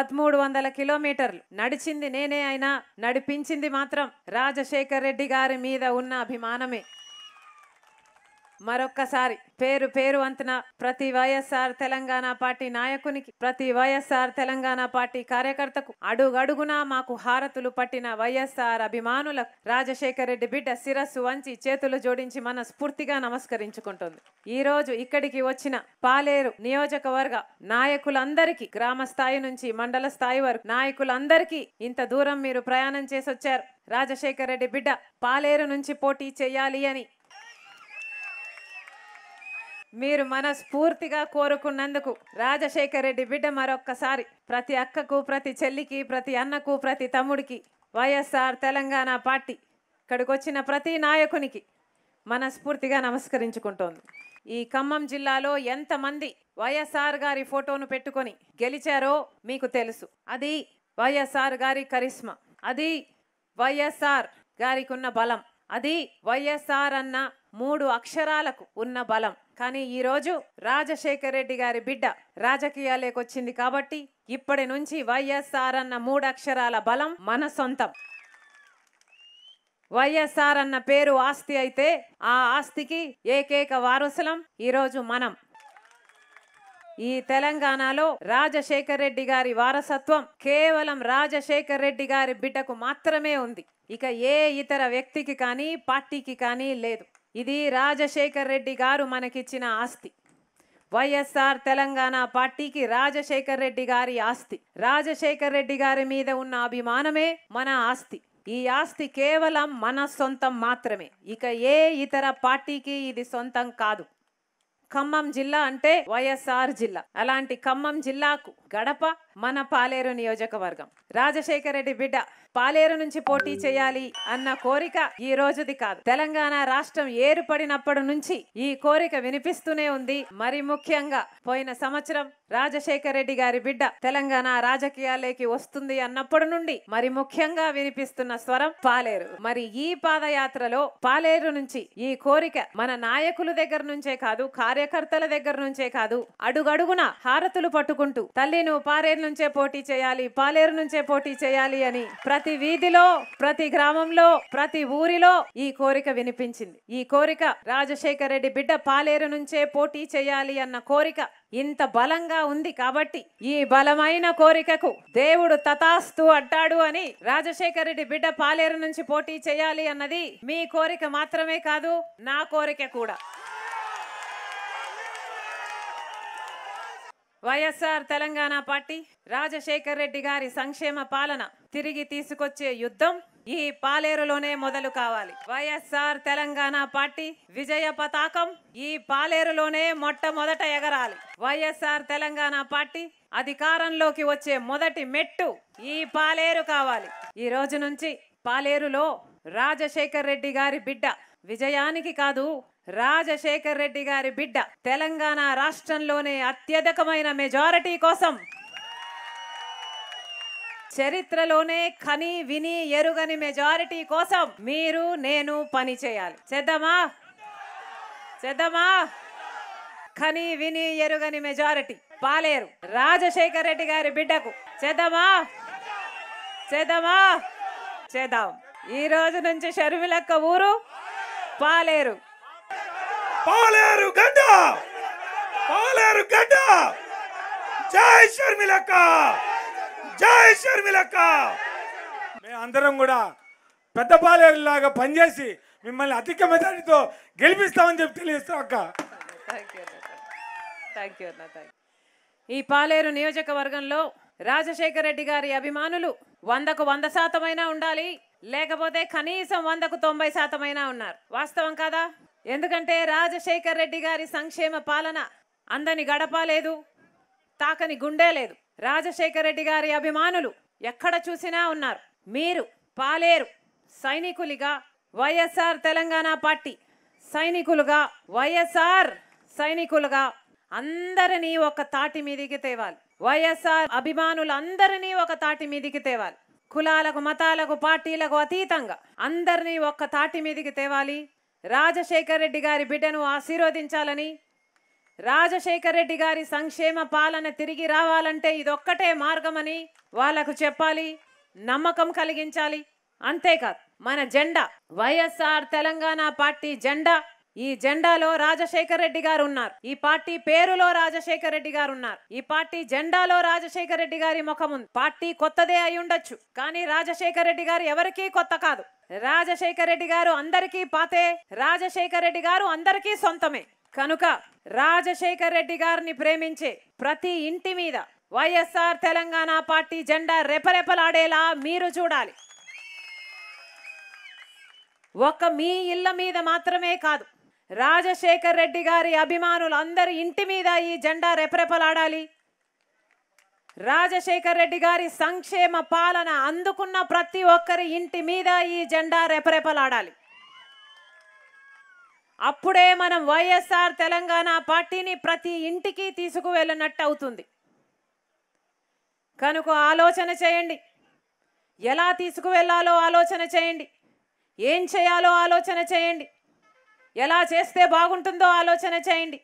పదమూడు వందల కిలోమీటర్లు నడిచింది నేనే అయినా నడిపించింది మాత్రం రాజశేఖర్ రెడ్డి గారి మీద ఉన్న అభిమానమే మరొక్కసారి పేరు పేరు వంతున ప్రతి వైఎస్ఆర్ తెలంగాణ పార్టీ నాయకునికి ప్రతి వైఎస్ఆర్ తెలంగాణ పార్టీ కార్యకర్తకు అడుగడుగునా మాకు హారతులు పట్టిన వైఎస్ఆర్ అభిమానులకు రాజశేఖర్ రెడ్డి బిడ్డ శిరస్సు వంచి చేతులు జోడించి మన స్ఫూర్తిగా నమస్కరించుకుంటుంది ఈ రోజు ఇక్కడికి వచ్చిన పాలేరు నియోజకవర్గ నాయకులందరికీ గ్రామ స్థాయి నుంచి మండల స్థాయి వరకు నాయకులందరికీ ఇంత దూరం మీరు ప్రయాణం చేసొచ్చారు రాజశేఖర రెడ్డి బిడ్డ పాలేరు నుంచి పోటీ చేయాలి అని మీరు మనస్ఫూర్తిగా కోరుకున్నందుకు రాజశేఖర్ రెడ్డి బిడ్డ మరొక్కసారి ప్రతి అక్కకు ప్రతి చెల్లికి ప్రతి అన్నకు ప్రతి తమ్ముడికి వైఎస్ఆర్ తెలంగాణ పార్టీ ఇక్కడికి వచ్చిన ప్రతి నాయకునికి మనస్ఫూర్తిగా నమస్కరించుకుంటోంది ఈ ఖమ్మం జిల్లాలో ఎంతమంది వైఎస్ఆర్ గారి ఫోటోను పెట్టుకొని గెలిచారో మీకు తెలుసు అది వైఎస్ఆర్ గారి కరిష్మా అది వైఎస్ఆర్ గారికి ఉన్న బలం అది వైఎస్ఆర్ అన్న మూడు అక్షరాలకు ఉన్న బలం కానీ ఈరోజు రాజశేఖర్ రెడ్డి గారి బిడ్డ రాజకీయాలకు వచ్చింది కాబట్టి ఇప్పటి నుంచి వైఎస్ఆర్ అన్న మూడు అక్షరాల బలం మన సొంతం వైఎస్ఆర్ అన్న పేరు ఆస్తి అయితే ఆ ఆస్తికి ఏకైక వారసులం ఈరోజు మనం ఈ తెలంగాణలో రాజశేఖర్ రెడ్డి గారి వారసత్వం కేవలం రాజశేఖర్ రెడ్డి గారి బిడ్డకు మాత్రమే ఉంది ఇక ఏ ఇతర వ్యక్తికి కానీ పార్టీకి కానీ లేదు ఇది రాజశేఖర్ రెడ్డి గారు మనకిచ్చిన ఆస్తి వైఎస్ఆర్ తెలంగాణ పార్టీకి రాజశేఖర్ రెడ్డి గారి ఆస్తి రాజశేఖర్ రెడ్డి గారి మీద ఉన్న అభిమానమే మన ఆస్తి ఈ ఆస్తి కేవలం మన సొంతం మాత్రమే ఇక ఏ ఇతర పార్టీకి ఇది సొంతం కాదు ఖమ్మం జిల్లా అంటే వైఎస్ఆర్ జిల్లా అలాంటి ఖమ్మం జిల్లాకు గడప మన పాలేరు నియోజకవర్గం రాజశేఖర రెడ్డి బిడ్డ పాలేరు నుంచి పోటీ చేయాలి అన్న కోరిక ఈ రోజుది కాదు తెలంగాణ రాష్ట్రం ఏర్పడినప్పటి నుంచి ఈ కోరిక వినిపిస్తూనే ఉంది మరి ముఖ్యంగా పోయిన సంవత్సరం రాజశేఖర రెడ్డి గారి బిడ్డ తెలంగాణ రాజకీయాల్లోకి వస్తుంది అన్నప్పటి నుండి మరి ముఖ్యంగా వినిపిస్తున్న స్వరం పాలేరు మరి ఈ పాదయాత్రలో పాలేరు నుంచి ఈ కోరిక మన నాయకుల దగ్గర నుంచే కాదు కార్యకర్తల దగ్గర నుంచే కాదు అడుగడుగున హారతులు పట్టుకుంటూ తల్లి నువ్వు పారే పాలేరు నుంచే పోటీ చేయాలి పాలేరు నుంచే పోటీ చేయాలి అని ప్రతి వీధిలో ప్రతి గ్రామంలో ప్రతి ఊరిలో ఈ కోరిక వినిపించింది ఈ కోరిక రాజశేఖర రెడ్డి బిడ్డ పాలేరు నుంచే పోటీ చేయాలి అన్న కోరిక ఇంత బలంగా ఉంది కాబట్టి ఈ బలమైన కోరికకు దేవుడు తతాస్తు అడ్డాడు అని రాజశేఖర రెడ్డి బిడ్డ పాలేరు నుంచి పోటీ చేయాలి అన్నది మీ కోరిక మాత్రమే కాదు నా కోరిక కూడా వైఎస్ఆర్ తెలంగాణ పార్టీ రాజశేఖర్ రెడ్డి గారి సంక్షేమ పాలన తిరిగి తీసుకొచ్చే యుద్ధం ఈ పాలేరులోనే మొదలు కావాలి వైఎస్ఆర్ తెలంగాణ పార్టీ విజయ పతాకం ఈ పాలేరులోనే మొట్టమొదట ఎగరాలి వైఎస్ఆర్ తెలంగాణ పార్టీ అధికారంలోకి వచ్చే మొదటి మెట్టు ఈ పాలేరు కావాలి ఈ రోజు నుంచి పాలేరులో రాజశేఖర్ రెడ్డి గారి బిడ్డ విజయానికి కాదు రాజశేఖర్ రెడ్డి గారి బిడ్డ తెలంగాణ రాష్ట్రంలోనే అత్యధికమైన మెజారిటీ కోసం చరిత్రలోనే కని విని ఎరుగని మెజారిటీ కోసం మీరు నేను పని చేయాలి చేద్దామా చేద్దామా కని విని ఎరుగని మెజారిటీ పాలేరు రాజశేఖర్ రెడ్డి గారి బిడ్డకు చేద్దామా చేద్దామా చేద్దాం ఈ రోజు నుంచి షర్మిలక్క ఊరు పాలేరు పాలేరు గడ్డ పాలేరు గడ్డ జై షర్మిలక్క జై షర్మిలక్క అందరం కూడా పెద్ద పాలేరులాగా పనిచేసి మిమ్మల్ని అధిక మెజారిటీతో గెలిపిస్తామని చెప్పి తెలియజేస్తాం అక్క ఈ పాలేరు నియోజకవర్గంలో రాజశేఖర రెడ్డి గారి అభిమానులు వందకు వంద శాతమైనా ఉండాలి లేకపోతే కనీసం వందకు తొంభై శాతమైనా ఉన్నారు వాస్తవం కాదా ఎందుకంటే రాజశేఖర్ రెడ్డి గారి సంక్షేమ పాలన అందని గడప లేదు తాకని గుండె లేదు రాజశేఖర్ రెడ్డి గారి అభిమానులు ఎక్కడ చూసినా ఉన్నారు మీరు పాలేరు సైనికులుగా వైఎస్ఆర్ తెలంగాణ పార్టీ సైనికులుగా వైఎస్ఆర్ సైనికులుగా అందరినీ ఒక తాటి మీదికి తేవాలి వైఎస్ఆర్ అభిమానులందరినీ ఒక తాటి మీదికి తేవాలి కులాలకు మతాలకు పార్టీలకు అతీతంగా అందరినీ ఒక్క తాటి మీదికి తేవాలి రాజశేఖర్ రెడ్డి గారి బిడ్డను ఆశీర్వదించాలని రాజశేఖర్ రెడ్డి గారి సంక్షేమ పాలన తిరిగి రావాలంటే ఇదొక్కటే మార్గమని వాళ్లకు చెప్పాలి నమ్మకం కలిగించాలి అంతేకాదు మన జెండా వైఎస్ఆర్ తెలంగాణ పార్టీ జెండా ఈ జెండాలో రాజశేఖర్ రెడ్డి గారు ఉన్నారు ఈ పార్టీ పేరులో రాజశేఖర్ రెడ్డి గారు ఉన్నారు ఈ పార్టీ జెండాలో రాజశేఖర్ రెడ్డి గారి ముఖం ఉంది పార్టీ కొత్తదే అయి ఉండొచ్చు కానీ రాజశేఖర్ రెడ్డి గారు ఎవరికీ కొత్త కాదు రాజశేఖర్ రెడ్డి గారు అందరికీ పాతే రాజశేఖర్ రెడ్డి గారు అందరికీ సొంతమే కనుక రాజశేఖర్ రెడ్డి గారిని ప్రేమించే ప్రతి ఇంటి మీద వైఎస్ఆర్ తెలంగాణ పార్టీ జెండా రెపరెపలాడేలా మీరు చూడాలి ఒక్క మీ ఇళ్ళ మీద మాత్రమే కాదు రాజశేఖర్ రెడ్డి గారి అభిమానులు అందరి ఇంటి మీద ఈ జెండా రెపరెపలాడాలి రాజశేఖర్ రెడ్డి గారి సంక్షేమ పాలన అందుకున్న ప్రతి ఒక్కరి ఇంటి మీద ఈ జెండా రెపరెపలాడాలి అప్పుడే మనం వైఎస్ఆర్ తెలంగాణ పార్టీని ప్రతి ఇంటికి తీసుకువెళ్ళినట్టు అవుతుంది కనుక ఆలోచన చేయండి ఎలా తీసుకువెళ్లాలో ఆలోచన చేయండి ఏం చేయాలో ఆలోచన చేయండి ఎలా చేస్తే బాగుంటుందో ఆలోచన చేయండి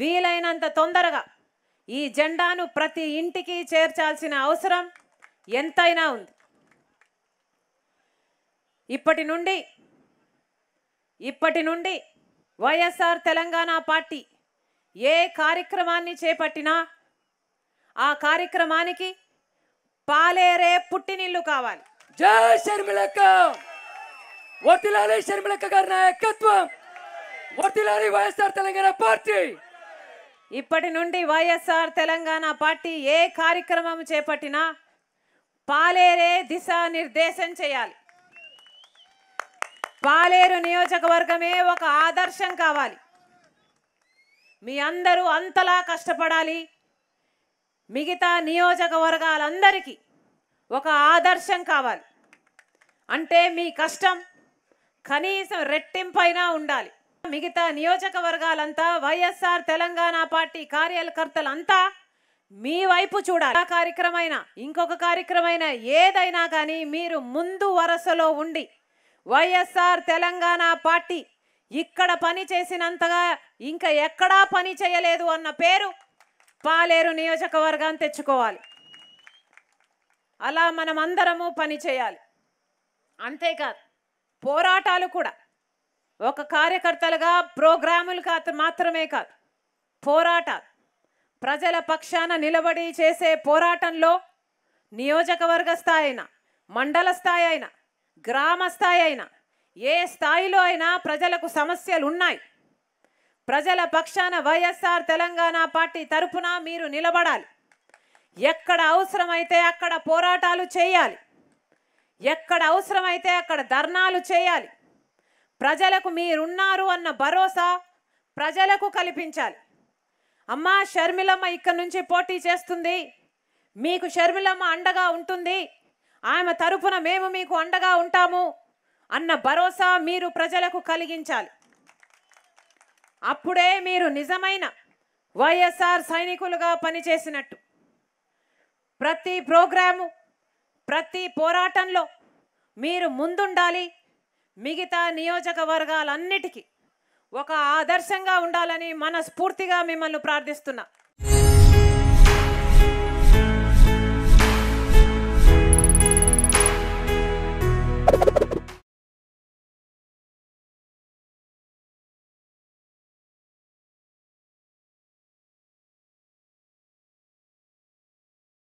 వీలైనంత తొందరగా ఈ జెండాను ప్రతి ఇంటికి చేర్చాల్సిన అవసరం ఎంతైనా ఉంది ఇప్పటి నుండి ఇప్పటి నుండి వైఎస్ఆర్ తెలంగాణ పార్టీ ఏ కార్యక్రమాన్ని చేపట్టినా ఆ కార్యక్రమానికి పాలేరే పుట్టినిల్లు కావాలి జై శర్మిలక్క వర్తిలాలి షర్మిలక్క గారి నాయకత్వం వర్తిలాలి వైఎస్ఆర్ తెలంగాణ పార్టీ ఇప్పటి నుండి వైఎస్ఆర్ తెలంగాణ పార్టీ ఏ కార్యక్రమం చేపట్టినా పాలేరే నిర్దేశం చేయాలి పాలేరు నియోజకవర్గమే ఒక ఆదర్శం కావాలి మీ అందరూ అంతలా కష్టపడాలి మిగతా నియోజకవర్గాలందరికీ ఒక ఆదర్శం కావాలి అంటే మీ కష్టం కనీసం రెట్టింపైనా ఉండాలి మిగతా నియోజకవర్గాలంతా వైఎస్ఆర్ తెలంగాణ పార్టీ కార్యకర్తలంతా మీ వైపు చూడాలి కార్యక్రమైన ఇంకొక కార్యక్రమైన ఏదైనా కానీ మీరు ముందు వరుసలో ఉండి వైఎస్ఆర్ తెలంగాణ పార్టీ ఇక్కడ పని చేసినంతగా ఇంకా ఎక్కడా పని చేయలేదు అన్న పేరు పాలేరు నియోజకవర్గాన్ని తెచ్చుకోవాలి అలా మనమందరము పని చేయాలి అంతేకాదు పోరాటాలు కూడా ఒక కార్యకర్తలుగా ప్రోగ్రాములు కాదు మాత్రమే కాదు పోరాటాలు ప్రజల పక్షాన నిలబడి చేసే పోరాటంలో నియోజకవర్గ స్థాయి అయినా మండల స్థాయి అయినా గ్రామ స్థాయి అయినా ఏ స్థాయిలో అయినా ప్రజలకు సమస్యలు ఉన్నాయి ప్రజల పక్షాన వైఎస్ఆర్ తెలంగాణ పార్టీ తరఫున మీరు నిలబడాలి ఎక్కడ అవసరమైతే అక్కడ పోరాటాలు చేయాలి ఎక్కడ అవసరమైతే అక్కడ ధర్నాలు చేయాలి ప్రజలకు మీరున్నారు అన్న భరోసా ప్రజలకు కల్పించాలి అమ్మా షర్మిలమ్మ ఇక్కడ నుంచి పోటీ చేస్తుంది మీకు షర్మిలమ్మ అండగా ఉంటుంది ఆమె తరఫున మేము మీకు అండగా ఉంటాము అన్న భరోసా మీరు ప్రజలకు కలిగించాలి అప్పుడే మీరు నిజమైన వైఎస్ఆర్ సైనికులుగా పనిచేసినట్టు ప్రతి ప్రోగ్రాము ప్రతి పోరాటంలో మీరు ముందుండాలి మిగతా నియోజకవర్గాలన్నిటికీ ఒక ఆదర్శంగా ఉండాలని మనస్ఫూర్తిగా మిమ్మల్ని ప్రార్థిస్తున్నా